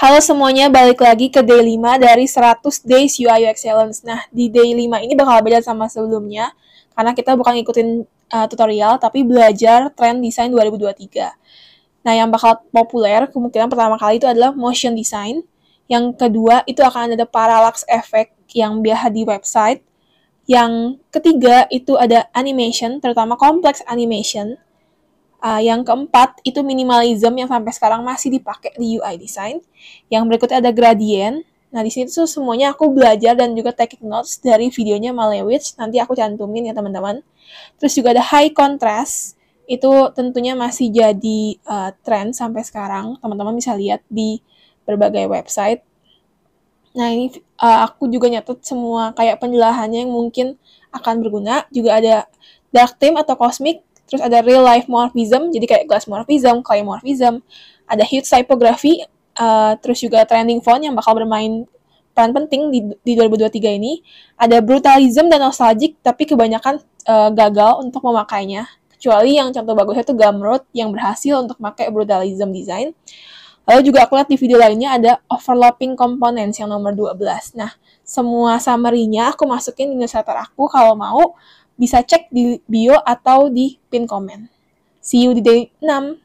Halo semuanya, balik lagi ke Day 5 dari 100 Days UI Excellence. Nah, di Day 5 ini bakal beda sama sebelumnya, karena kita bukan ngikutin uh, tutorial, tapi belajar trend desain 2023. Nah, yang bakal populer kemungkinan pertama kali itu adalah motion design. Yang kedua, itu akan ada parallax effect yang biasa di website. Yang ketiga, itu ada animation, terutama kompleks animation. Uh, yang keempat itu minimalism yang sampai sekarang masih dipakai di UI design. Yang berikutnya ada gradient. Nah di sini tuh semuanya aku belajar dan juga take notes dari videonya Malewich. Nanti aku cantumin ya teman-teman. Terus juga ada high contrast. Itu tentunya masih jadi uh, eh, tren sampai sekarang. Teman-teman bisa lihat di berbagai website. Nah ini uh, aku juga nyatet semua kayak penjelasannya yang mungkin akan berguna. Juga ada dark theme atau cosmic Terus ada real life morphism, jadi kayak glass morphism, clay morphism. Ada huge typography, uh, terus juga trending font yang bakal bermain peran penting di, di 2023 ini. Ada brutalism dan nostalgic, tapi kebanyakan uh, gagal untuk memakainya. Kecuali yang contoh bagusnya itu Gumroad yang berhasil untuk pakai brutalism design. Lalu juga aku lihat di video lainnya ada overlapping components yang nomor 12. Nah, semua summary-nya aku masukin di newsletter aku kalau mau bisa cek di bio atau di pin komen. See you di day 6.